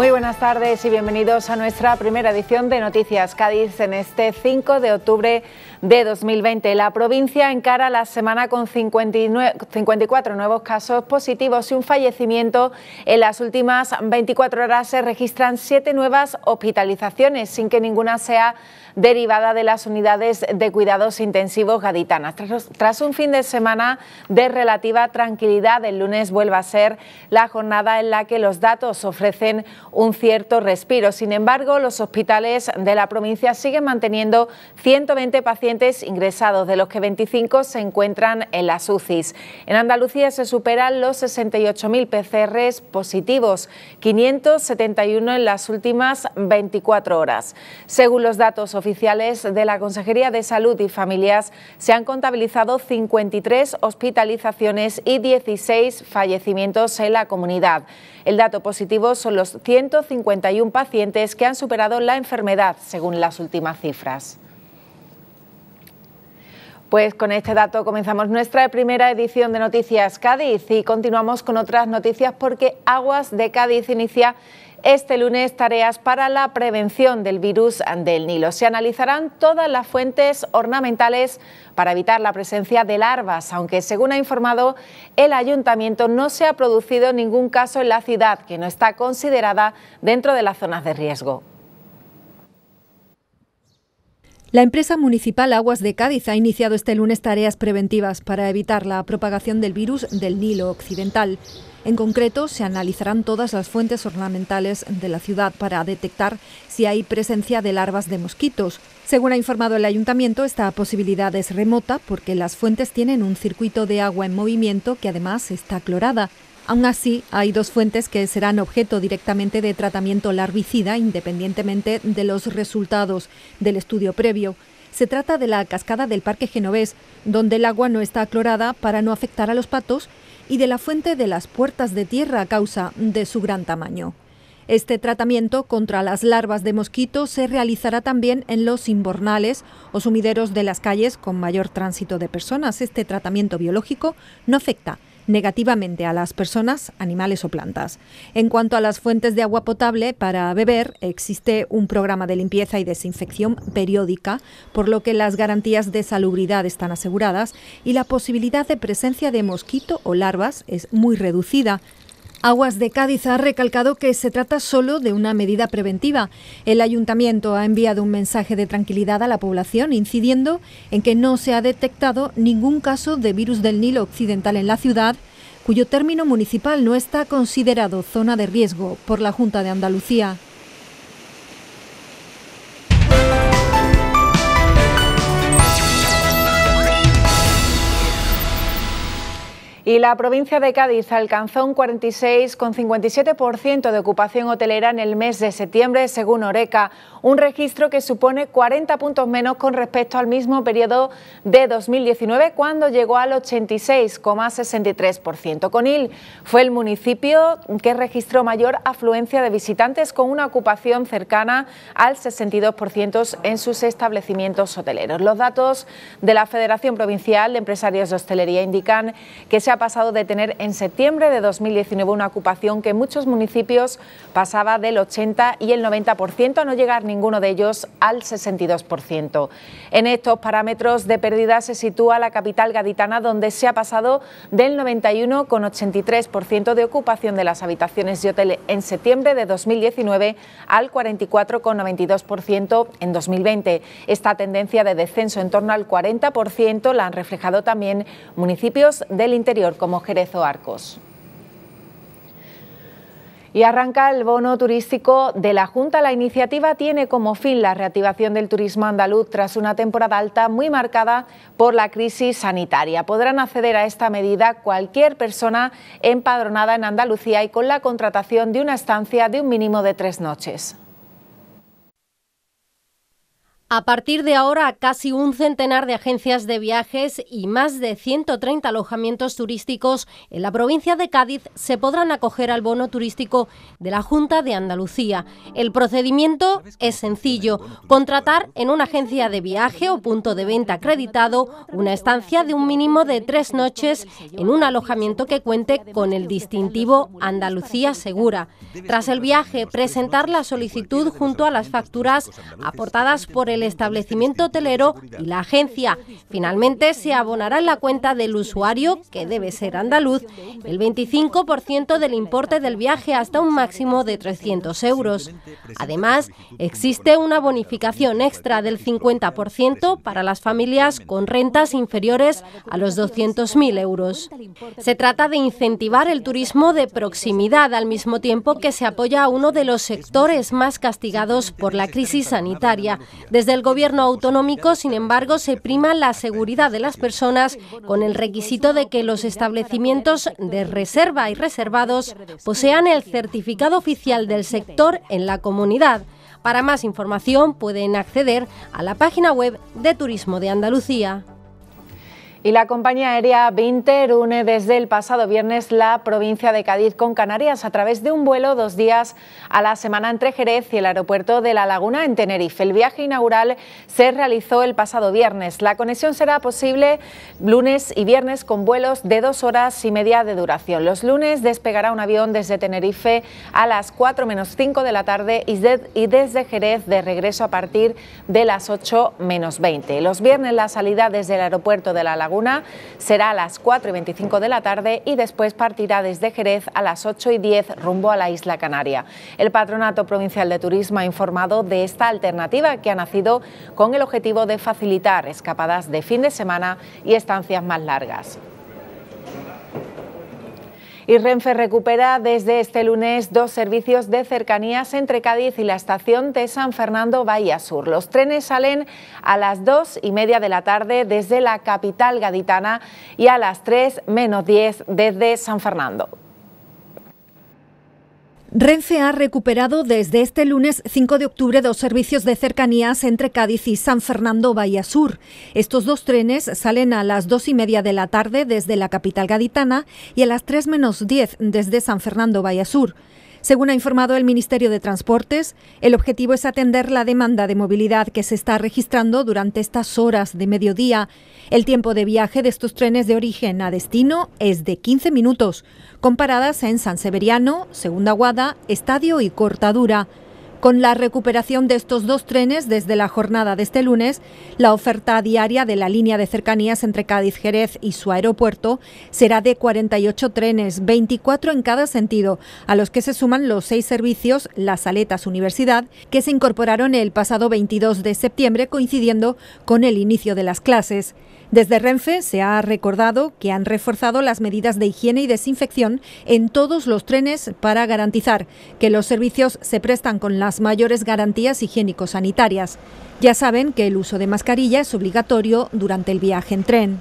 Muy buenas tardes y bienvenidos a nuestra primera edición de Noticias Cádiz en este 5 de octubre de 2020. La provincia encara la semana con 59, 54 nuevos casos positivos y un fallecimiento. En las últimas 24 horas se registran siete nuevas hospitalizaciones, sin que ninguna sea derivada de las unidades de cuidados intensivos gaditanas. Tras, tras un fin de semana de relativa tranquilidad, el lunes vuelve a ser la jornada en la que los datos ofrecen un cierto respiro. Sin embargo, los hospitales de la provincia siguen manteniendo 120 pacientes ingresados, de los que 25 se encuentran en las UCIs. En Andalucía se superan los 68.000 PCRs positivos, 571 en las últimas 24 horas. Según los datos oficiales de la Consejería de Salud y Familias, se han contabilizado 53 hospitalizaciones y 16 fallecimientos en la comunidad. El dato positivo son los 151 pacientes que han superado la enfermedad, según las últimas cifras. Pues con este dato comenzamos nuestra primera edición de Noticias Cádiz y continuamos con otras noticias porque Aguas de Cádiz inicia este lunes tareas para la prevención del virus del Nilo. Se analizarán todas las fuentes ornamentales para evitar la presencia de larvas, aunque según ha informado el ayuntamiento no se ha producido ningún caso en la ciudad que no está considerada dentro de las zonas de riesgo. La empresa municipal Aguas de Cádiz ha iniciado este lunes tareas preventivas para evitar la propagación del virus del Nilo Occidental. En concreto, se analizarán todas las fuentes ornamentales de la ciudad para detectar si hay presencia de larvas de mosquitos. Según ha informado el ayuntamiento, esta posibilidad es remota porque las fuentes tienen un circuito de agua en movimiento que además está clorada. Aún así, hay dos fuentes que serán objeto directamente de tratamiento larvicida independientemente de los resultados del estudio previo. Se trata de la cascada del Parque Genovés, donde el agua no está clorada para no afectar a los patos, y de la fuente de las puertas de tierra a causa de su gran tamaño. Este tratamiento contra las larvas de mosquitos se realizará también en los inbornales o sumideros de las calles con mayor tránsito de personas. Este tratamiento biológico no afecta negativamente a las personas, animales o plantas. En cuanto a las fuentes de agua potable para beber, existe un programa de limpieza y desinfección periódica, por lo que las garantías de salubridad están aseguradas y la posibilidad de presencia de mosquito o larvas es muy reducida. Aguas de Cádiz ha recalcado que se trata solo de una medida preventiva. El ayuntamiento ha enviado un mensaje de tranquilidad a la población, incidiendo en que no se ha detectado ningún caso de virus del Nilo Occidental en la ciudad, cuyo término municipal no está considerado zona de riesgo por la Junta de Andalucía. y la provincia de Cádiz alcanzó un 46,57% de ocupación hotelera en el mes de septiembre, según Oreca, un registro que supone 40 puntos menos con respecto al mismo periodo de 2019, cuando llegó al 86,63%. Conil fue el municipio que registró mayor afluencia de visitantes, con una ocupación cercana al 62% en sus establecimientos hoteleros. Los datos de la Federación Provincial de Empresarios de Hostelería indican que se ha pasado de tener en septiembre de 2019 una ocupación que en muchos municipios pasaba del 80 y el 90% a no llegar ninguno de ellos al 62%. En estos parámetros de pérdida se sitúa la capital gaditana donde se ha pasado del 91,83% de ocupación de las habitaciones de hotel en septiembre de 2019 al 44,92% en 2020. Esta tendencia de descenso en torno al 40% la han reflejado también municipios del interior como Jerez o Arcos. Y arranca el bono turístico de la Junta. La iniciativa tiene como fin la reactivación del turismo andaluz tras una temporada alta muy marcada por la crisis sanitaria. Podrán acceder a esta medida cualquier persona empadronada en Andalucía y con la contratación de una estancia de un mínimo de tres noches. A partir de ahora, casi un centenar de agencias de viajes y más de 130 alojamientos turísticos en la provincia de Cádiz se podrán acoger al bono turístico de la Junta de Andalucía. El procedimiento es sencillo, contratar en una agencia de viaje o punto de venta acreditado una estancia de un mínimo de tres noches en un alojamiento que cuente con el distintivo Andalucía Segura. Tras el viaje, presentar la solicitud junto a las facturas aportadas por el el establecimiento hotelero y la agencia. Finalmente se abonará en la cuenta del usuario, que debe ser andaluz, el 25% del importe del viaje hasta un máximo de 300 euros. Además, existe una bonificación extra del 50% para las familias con rentas inferiores a los 200.000 euros. Se trata de incentivar el turismo de proximidad al mismo tiempo que se apoya a uno de los sectores más castigados por la crisis sanitaria. Desde del el gobierno autonómico, sin embargo, se prima la seguridad de las personas con el requisito de que los establecimientos de reserva y reservados posean el certificado oficial del sector en la comunidad. Para más información pueden acceder a la página web de Turismo de Andalucía. Y la compañía aérea Vinter une desde el pasado viernes la provincia de Cádiz con Canarias a través de un vuelo dos días a la semana entre Jerez y el aeropuerto de La Laguna en Tenerife. El viaje inaugural se realizó el pasado viernes. La conexión será posible lunes y viernes con vuelos de dos horas y media de duración. Los lunes despegará un avión desde Tenerife a las 4 menos 5 de la tarde y desde Jerez de regreso a partir de las 8 menos 20. Los viernes la salida desde el aeropuerto de La Laguna Laguna será a las 4 y 25 de la tarde y después partirá desde Jerez a las 8 y 10 rumbo a la isla Canaria. El Patronato Provincial de Turismo ha informado de esta alternativa que ha nacido con el objetivo de facilitar escapadas de fin de semana y estancias más largas. Y Renfe recupera desde este lunes dos servicios de cercanías entre Cádiz y la estación de San Fernando Bahía Sur. Los trenes salen a las dos y media de la tarde desde la capital gaditana y a las tres menos diez desde San Fernando. Renfe ha recuperado desde este lunes 5 de octubre dos servicios de cercanías entre Cádiz y San Fernando Bahía Sur. Estos dos trenes salen a las 2 y media de la tarde desde la capital gaditana y a las 3 menos 10 desde San Fernando Bahía Sur. Según ha informado el Ministerio de Transportes, el objetivo es atender la demanda de movilidad que se está registrando durante estas horas de mediodía. El tiempo de viaje de estos trenes de origen a destino es de 15 minutos, comparadas en San Severiano, Segunda Guada, Estadio y Cortadura. Con la recuperación de estos dos trenes desde la jornada de este lunes, la oferta diaria de la línea de cercanías entre Cádiz, Jerez y su aeropuerto será de 48 trenes, 24 en cada sentido, a los que se suman los seis servicios Las Aletas Universidad, que se incorporaron el pasado 22 de septiembre coincidiendo con el inicio de las clases. Desde Renfe se ha recordado que han reforzado las medidas de higiene y desinfección en todos los trenes para garantizar que los servicios se prestan con las mayores garantías higiénico-sanitarias. Ya saben que el uso de mascarilla es obligatorio durante el viaje en tren.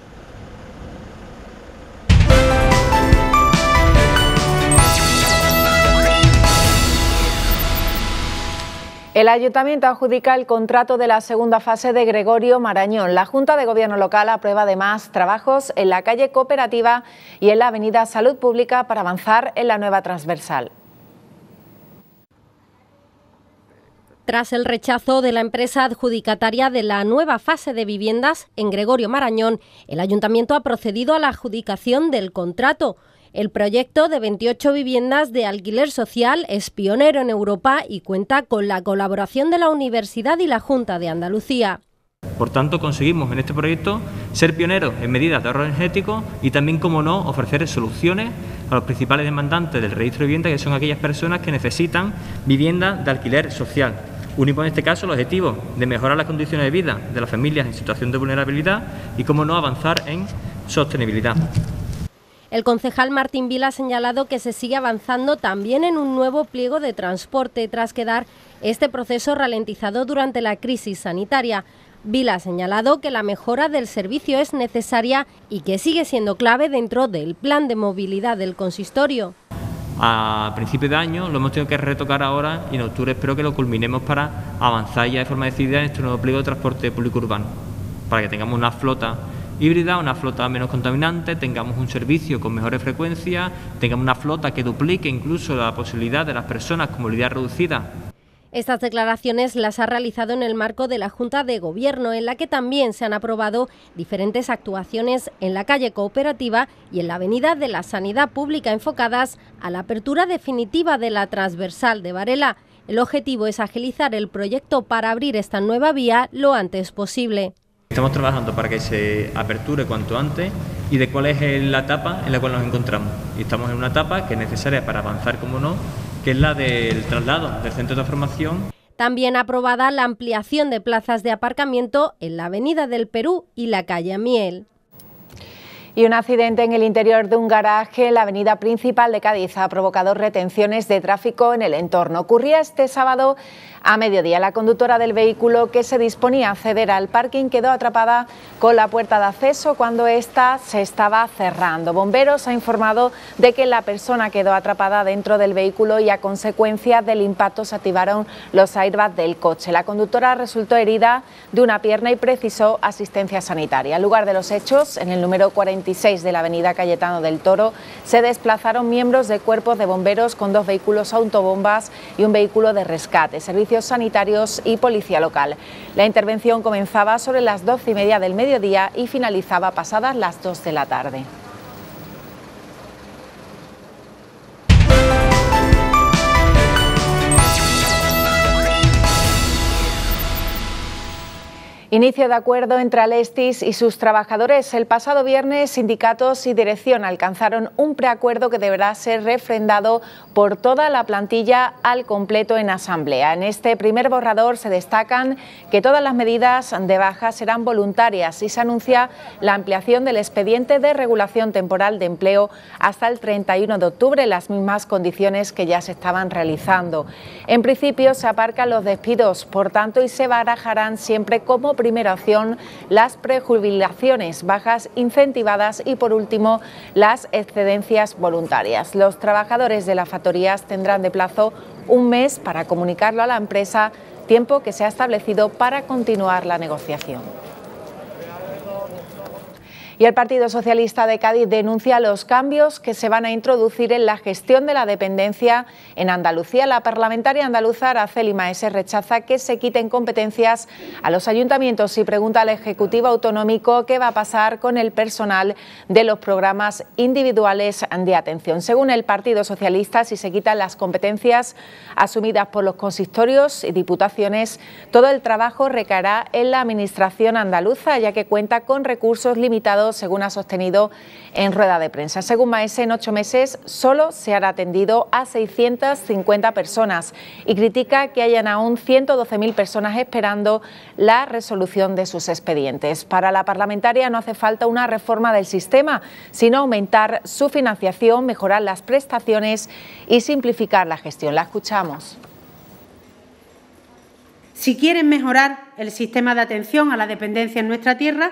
El Ayuntamiento adjudica el contrato de la segunda fase de Gregorio Marañón. La Junta de Gobierno Local aprueba además trabajos en la calle Cooperativa y en la Avenida Salud Pública para avanzar en la nueva transversal. Tras el rechazo de la empresa adjudicataria de la nueva fase de viviendas en Gregorio Marañón, el Ayuntamiento ha procedido a la adjudicación del contrato. El proyecto de 28 viviendas de alquiler social es pionero en Europa y cuenta con la colaboración de la Universidad y la Junta de Andalucía. Por tanto, conseguimos en este proyecto ser pioneros en medidas de ahorro energético y también, como no, ofrecer soluciones a los principales demandantes del registro de vivienda, que son aquellas personas que necesitan vivienda de alquiler social. Unimos en este caso el objetivo de mejorar las condiciones de vida de las familias en situación de vulnerabilidad y, como no, avanzar en sostenibilidad. El concejal Martín Vila ha señalado que se sigue avanzando también en un nuevo pliego de transporte tras quedar este proceso ralentizado durante la crisis sanitaria. Vila ha señalado que la mejora del servicio es necesaria y que sigue siendo clave dentro del plan de movilidad del consistorio. A principios de año lo hemos tenido que retocar ahora y en octubre espero que lo culminemos para avanzar ya de forma decidida en este nuevo pliego de transporte público urbano, para que tengamos una flota híbrida, una flota menos contaminante, tengamos un servicio con mejores frecuencias, tengamos una flota que duplique incluso la posibilidad de las personas con movilidad reducida estas declaraciones las ha realizado en el marco de la Junta de Gobierno, en la que también se han aprobado diferentes actuaciones en la calle cooperativa y en la Avenida de la Sanidad Pública enfocadas a la apertura definitiva de la transversal de Varela. El objetivo es agilizar el proyecto para abrir esta nueva vía lo antes posible estamos trabajando para que se aperture cuanto antes y de cuál es la etapa en la cual nos encontramos. Y estamos en una etapa que es necesaria para avanzar, como no, que es la del traslado del centro de formación. También aprobada la ampliación de plazas de aparcamiento en la Avenida del Perú y la calle Miel. Y un accidente en el interior de un garaje en la avenida principal de Cádiz ha provocado retenciones de tráfico en el entorno. Ocurría este sábado a mediodía. La conductora del vehículo que se disponía a acceder al parking quedó atrapada con la puerta de acceso cuando ésta se estaba cerrando. Bomberos ha informado de que la persona quedó atrapada dentro del vehículo y a consecuencia del impacto se activaron los airbags del coche. La conductora resultó herida de una pierna y precisó asistencia sanitaria. ...en lugar de los hechos, en el número 40 de la avenida Cayetano del Toro, se desplazaron miembros de cuerpos de bomberos con dos vehículos autobombas y un vehículo de rescate, servicios sanitarios y policía local. La intervención comenzaba sobre las 12 y media del mediodía y finalizaba pasadas las 2 de la tarde. Inicio de acuerdo entre Alestis y sus trabajadores. El pasado viernes, sindicatos y dirección alcanzaron un preacuerdo que deberá ser refrendado por toda la plantilla al completo en asamblea. En este primer borrador se destacan que todas las medidas de baja serán voluntarias y se anuncia la ampliación del expediente de regulación temporal de empleo hasta el 31 de octubre, las mismas condiciones que ya se estaban realizando. En principio se aparcan los despidos, por tanto, y se barajarán siempre como primera opción las prejubilaciones bajas incentivadas y por último las excedencias voluntarias. Los trabajadores de las factorías tendrán de plazo un mes para comunicarlo a la empresa, tiempo que se ha establecido para continuar la negociación. Y el Partido Socialista de Cádiz denuncia los cambios que se van a introducir en la gestión de la dependencia en Andalucía. La parlamentaria andaluza Araceli Maese rechaza que se quiten competencias a los ayuntamientos y pregunta al Ejecutivo Autonómico qué va a pasar con el personal de los programas individuales de atención. Según el Partido Socialista, si se quitan las competencias asumidas por los consistorios y diputaciones, todo el trabajo recaerá en la Administración andaluza, ya que cuenta con recursos limitados según ha sostenido en rueda de prensa. Según Maese, en ocho meses solo se han atendido a 650 personas y critica que hayan aún 112.000 personas esperando la resolución de sus expedientes. Para la parlamentaria no hace falta una reforma del sistema, sino aumentar su financiación, mejorar las prestaciones y simplificar la gestión. La escuchamos. Si quieren mejorar el sistema de atención a la dependencia en nuestra tierra,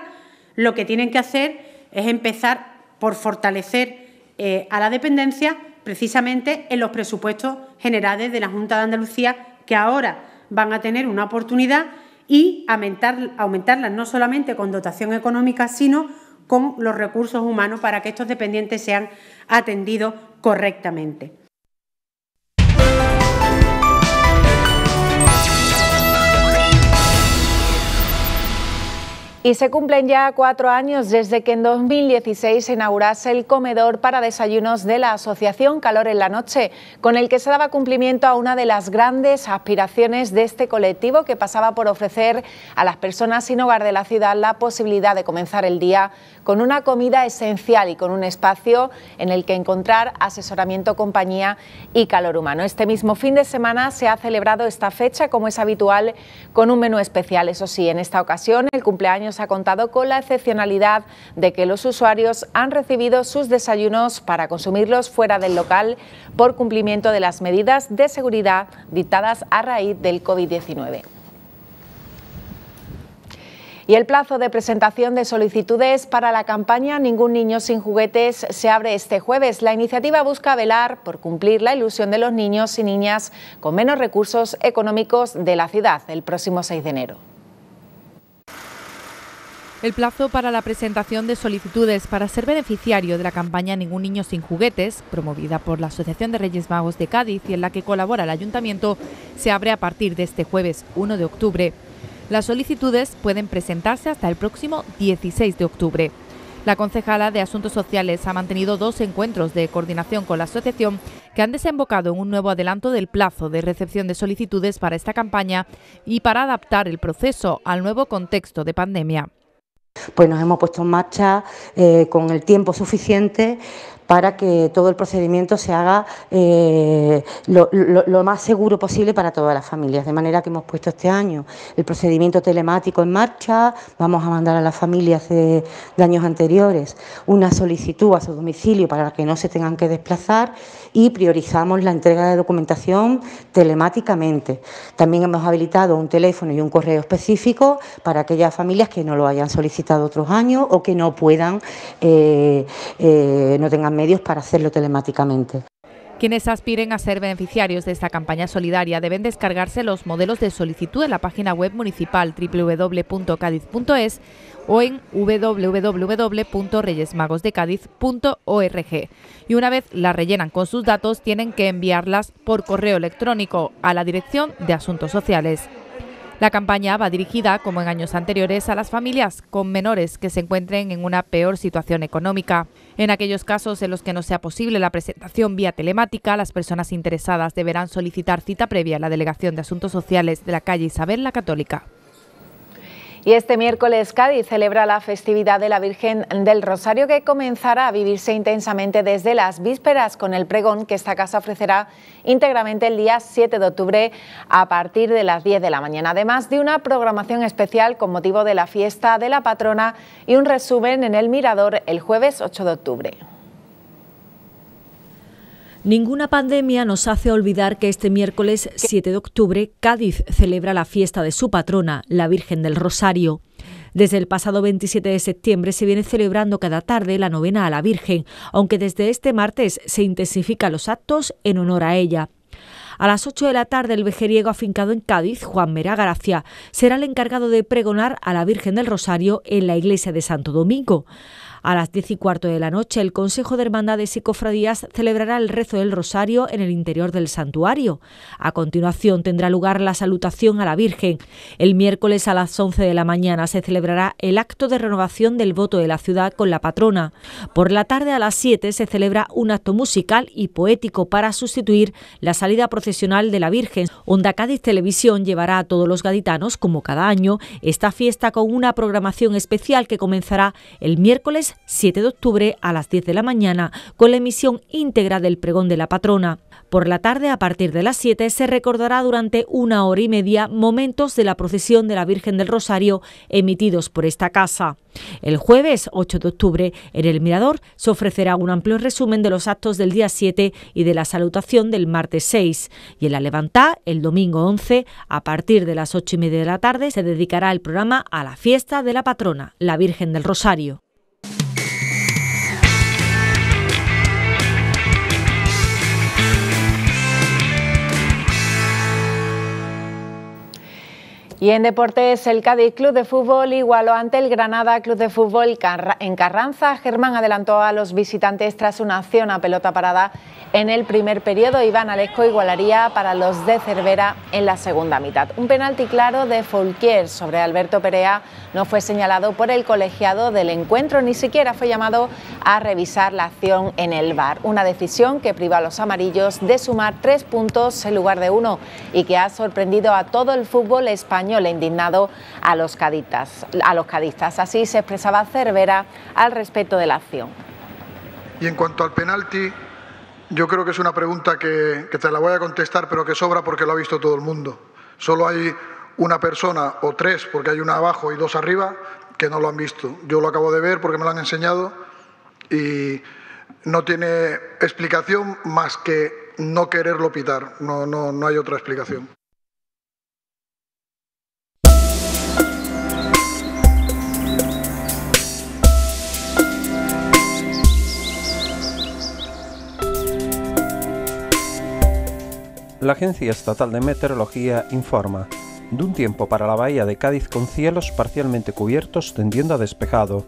lo que tienen que hacer es empezar por fortalecer eh, a la dependencia precisamente en los presupuestos generales de la Junta de Andalucía, que ahora van a tener una oportunidad y aumentar, aumentarlas no solamente con dotación económica, sino con los recursos humanos para que estos dependientes sean atendidos correctamente. Y se cumplen ya cuatro años desde que en 2016 se inaugurase el comedor para desayunos de la Asociación Calor en la Noche, con el que se daba cumplimiento a una de las grandes aspiraciones de este colectivo que pasaba por ofrecer a las personas sin hogar de la ciudad la posibilidad de comenzar el día con una comida esencial y con un espacio en el que encontrar asesoramiento, compañía y calor humano. Este mismo fin de semana se ha celebrado esta fecha, como es habitual, con un menú especial. Eso sí, en esta ocasión el cumpleaños ha contado con la excepcionalidad de que los usuarios han recibido sus desayunos para consumirlos fuera del local por cumplimiento de las medidas de seguridad dictadas a raíz del COVID-19. Y el plazo de presentación de solicitudes para la campaña Ningún niño sin juguetes se abre este jueves. La iniciativa busca velar por cumplir la ilusión de los niños y niñas con menos recursos económicos de la ciudad el próximo 6 de enero. El plazo para la presentación de solicitudes para ser beneficiario de la campaña Ningún Niño Sin Juguetes, promovida por la Asociación de Reyes Magos de Cádiz y en la que colabora el Ayuntamiento, se abre a partir de este jueves 1 de octubre. Las solicitudes pueden presentarse hasta el próximo 16 de octubre. La concejala de Asuntos Sociales ha mantenido dos encuentros de coordinación con la asociación que han desembocado en un nuevo adelanto del plazo de recepción de solicitudes para esta campaña y para adaptar el proceso al nuevo contexto de pandemia. Pues nos hemos puesto en marcha eh, con el tiempo suficiente para que todo el procedimiento se haga eh, lo, más seguro posible para todas las familias. De manera que hemos puesto este año el procedimiento telemático en marcha, vamos a mandar a las familias de años anteriores una solicitud a su domicilio para que no se tengan que desplazar y priorizamos la entrega de documentación telemáticamente. También hemos habilitado un teléfono y un correo específico para aquellas familias que no lo hayan solicitado otros años o que no puedan, eh, eh, no tengan medios para hacerlo telemáticamente. Quienes aspiren a ser beneficiarios de esta campaña solidaria deben descargarse los modelos de solicitud en la página web municipal www.cadiz.es o en www.reyesmagosdecadiz.org. Y una vez la rellenan con sus datos, tienen que enviarlas por correo electrónico a la Dirección de Asuntos Sociales. La campaña va dirigida, como en años anteriores, a las familias con menores que se encuentren en una peor situación económica. En aquellos casos en los que no sea posible la presentación vía telemática, las personas interesadas deberán solicitar cita previa a la Delegación de Asuntos Sociales de la calle Isabel la Católica. Y este miércoles Cádiz celebra la festividad de la Virgen del Rosario que comenzará a vivirse intensamente desde las vísperas con el pregón que esta casa ofrecerá íntegramente el día 7 de octubre a partir de las 10 de la mañana, además de una programación especial con motivo de la fiesta de la patrona y un resumen en el Mirador el jueves 8 de octubre. Ninguna pandemia nos hace olvidar que este miércoles 7 de octubre Cádiz celebra la fiesta de su patrona, la Virgen del Rosario. Desde el pasado 27 de septiembre se viene celebrando cada tarde la novena a la Virgen, aunque desde este martes se intensifican los actos en honor a ella. A las 8 de la tarde, el vejeriego afincado en Cádiz, Juan Mera García será el encargado de pregonar a la Virgen del Rosario en la iglesia de Santo Domingo. A las diez y cuarto de la noche, el Consejo de Hermandades y Cofradías celebrará el rezo del Rosario en el interior del santuario. A continuación tendrá lugar la salutación a la Virgen. El miércoles a las once de la mañana se celebrará el acto de renovación del voto de la ciudad con la patrona. Por la tarde a las siete se celebra un acto musical y poético para sustituir la salida procesional de la Virgen. Onda Cádiz Televisión llevará a todos los gaditanos, como cada año, esta fiesta con una programación especial que comenzará el miércoles 7 de octubre a las 10 de la mañana con la emisión íntegra del pregón de la patrona. Por la tarde, a partir de las 7, se recordará durante una hora y media momentos de la procesión de la Virgen del Rosario emitidos por esta casa. El jueves 8 de octubre, en el Mirador, se ofrecerá un amplio resumen de los actos del día 7 y de la salutación del martes 6. Y en la Levantá, el domingo 11, a partir de las 8 y media de la tarde, se dedicará el programa a la fiesta de la patrona, la Virgen del Rosario. Y en deportes, el Cádiz Club de Fútbol igualó ante el Granada Club de Fútbol en Carranza. Germán adelantó a los visitantes tras una acción a pelota parada en el primer periodo. Iván Alesco igualaría para los de Cervera en la segunda mitad. Un penalti claro de Folquier sobre Alberto Perea no fue señalado por el colegiado del encuentro, ni siquiera fue llamado a revisar la acción en el bar. Una decisión que priva a los amarillos de sumar tres puntos en lugar de uno y que ha sorprendido a todo el fútbol español e indignado a los, caditas, a los cadistas. Así se expresaba Cervera al respecto de la acción. Y en cuanto al penalti, yo creo que es una pregunta que, que, te la voy a contestar, pero que sobra porque lo ha visto todo el mundo. Solo hay una persona o tres, porque hay una abajo y dos arriba, que no lo han visto. Yo lo acabo de ver porque me lo han enseñado y no tiene explicación más que no quererlo pitar. No, no, no hay otra explicación. La Agencia Estatal de Meteorología informa de un tiempo para la bahía de Cádiz con cielos parcialmente cubiertos tendiendo a despejado.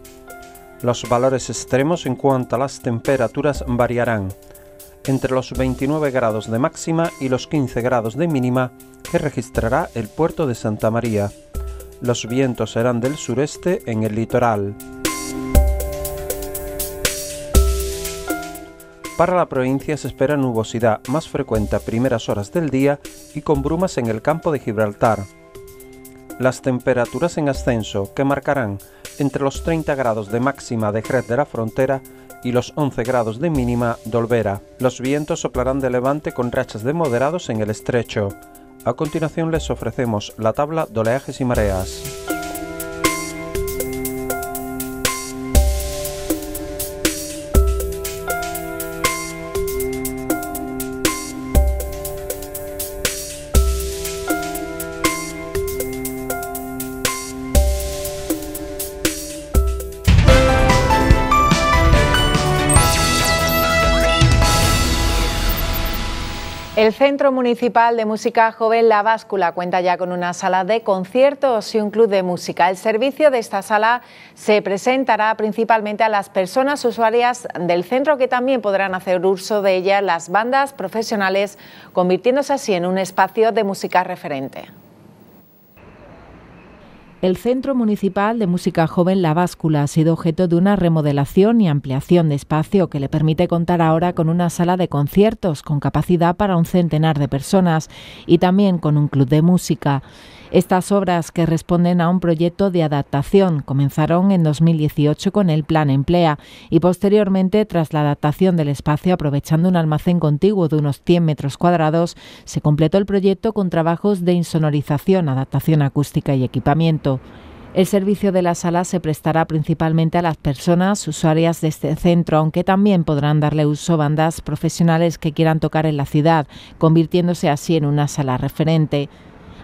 Los valores extremos en cuanto a las temperaturas variarán entre los 29 grados de máxima y los 15 grados de mínima que registrará el puerto de Santa María. Los vientos serán del sureste en el litoral. Para la provincia se espera nubosidad más frecuente a primeras horas del día y con brumas en el campo de Gibraltar. Las temperaturas en ascenso, que marcarán entre los 30 grados de máxima de Jerez de la Frontera y los 11 grados de mínima de Olvera. Los vientos soplarán de levante con rachas de moderados en el estrecho. A continuación les ofrecemos la tabla de oleajes y mareas. El Centro Municipal de Música Joven La Báscula cuenta ya con una sala de conciertos y un club de música. El servicio de esta sala se presentará principalmente a las personas usuarias del centro que también podrán hacer uso de ella las bandas profesionales, convirtiéndose así en un espacio de música referente. El Centro Municipal de Música Joven La Báscula ha sido objeto de una remodelación y ampliación de espacio que le permite contar ahora con una sala de conciertos con capacidad para un centenar de personas y también con un club de música. Estas obras, que responden a un proyecto de adaptación, comenzaron en 2018 con el Plan Emplea y posteriormente, tras la adaptación del espacio aprovechando un almacén contiguo de unos 100 metros cuadrados, se completó el proyecto con trabajos de insonorización, adaptación acústica y equipamiento. El servicio de la sala se prestará principalmente a las personas usuarias de este centro, aunque también podrán darle uso bandas profesionales que quieran tocar en la ciudad, convirtiéndose así en una sala referente.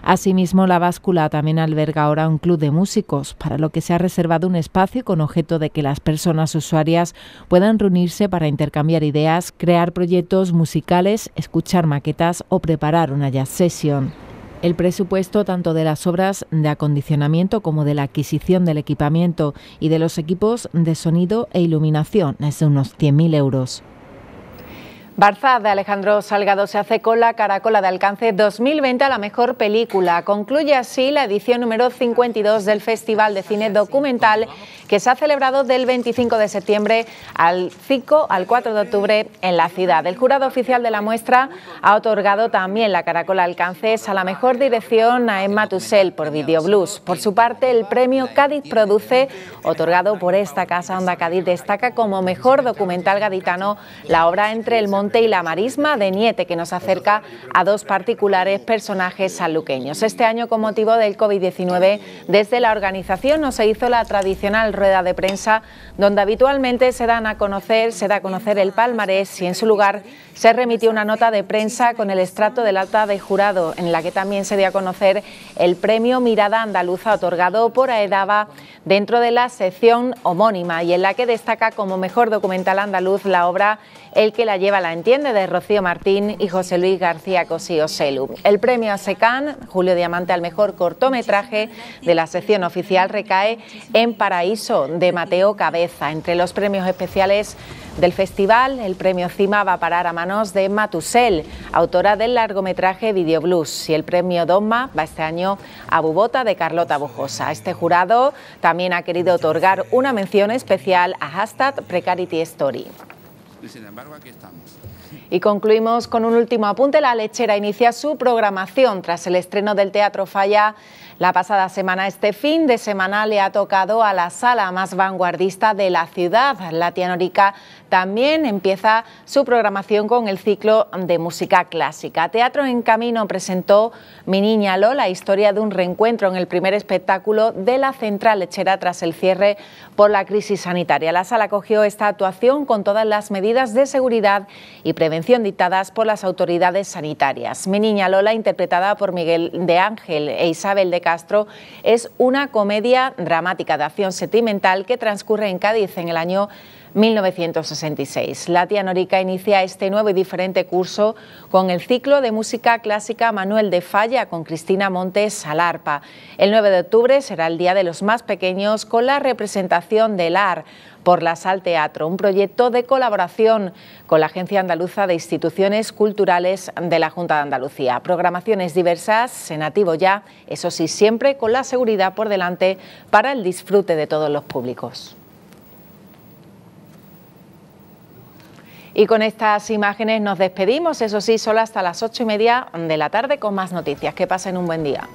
Asimismo, la báscula también alberga ahora un club de músicos, para lo que se ha reservado un espacio con objeto de que las personas usuarias puedan reunirse para intercambiar ideas, crear proyectos musicales, escuchar maquetas o preparar una jazz session. El presupuesto tanto de las obras de acondicionamiento como de la adquisición del equipamiento y de los equipos de sonido e iluminación es de unos 100.000 euros. Barza de Alejandro Salgado se hace con la Caracola de Alcance 2020 a la mejor película. Concluye así la edición número 52 del Festival de Cine Documental que se ha celebrado del 25 de septiembre al 5 al 4 de octubre en la ciudad. El jurado oficial de la muestra ha otorgado también la Caracola Alcance a la mejor dirección a Emma Tussell por Video Blues. Por su parte, el premio Cádiz Produce, otorgado por esta casa Onda Cádiz, destaca como mejor documental gaditano la obra Entre el Mundo y la Marisma de Niete, que nos acerca a dos particulares personajes saluqueños. Este año, con motivo del COVID-19, desde la organización no se hizo la tradicional rueda de prensa, donde habitualmente se dan a conocer, se da a conocer el palmarés y en su lugar se remitió una nota de prensa con el estrato del alta de jurado, en la que también se dio a conocer el premio Mirada Andaluza otorgado por AEDABA dentro de la sección homónima y en la que destaca como mejor documental andaluz la obra el que la lleva la entiende de Rocío Martín y José Luis García Cosío Selum. El premio a Julio Diamante al mejor cortometraje de la sección oficial recae en Paraíso de Mateo Cabeza. Entre los premios especiales del festival, el premio CIMA va a parar a manos de Matusel, autora del largometraje Video Blues, y el premio DOMA va este año a Bubota de Carlota Bojosa. Este jurado también ha querido otorgar una mención especial a Hashtag Precarity Story y sin embargo aquí estamos. Y concluimos con un último apunte. La lechera inicia su programación tras el estreno del Teatro Falla la pasada semana. Este fin de semana le ha tocado a la sala más vanguardista de la ciudad. La Tianorica también empieza su programación con el ciclo de música clásica. Teatro en Camino presentó Mi Niña Lola, historia de un reencuentro en el primer espectáculo de la central lechera tras el cierre por la crisis sanitaria. La sala acogió esta actuación con todas las medidas de seguridad y prevención dictadas por las autoridades sanitarias. Mi niña Lola, interpretada por Miguel de Ángel e Isabel de Castro, es una comedia dramática de acción sentimental que transcurre en Cádiz en el año 1966. tía Norica inicia este nuevo y diferente curso con el ciclo de música clásica Manuel de Falla con Cristina Montes al El 9 de octubre será el Día de los Más Pequeños con la representación del AR por la Sal Teatro, un proyecto de colaboración con la Agencia Andaluza de Instituciones Culturales de la Junta de Andalucía. Programaciones diversas, senativo ya, eso sí, siempre con la seguridad por delante para el disfrute de todos los públicos. Y con estas imágenes nos despedimos, eso sí, solo hasta las ocho y media de la tarde con más noticias. Que pasen un buen día.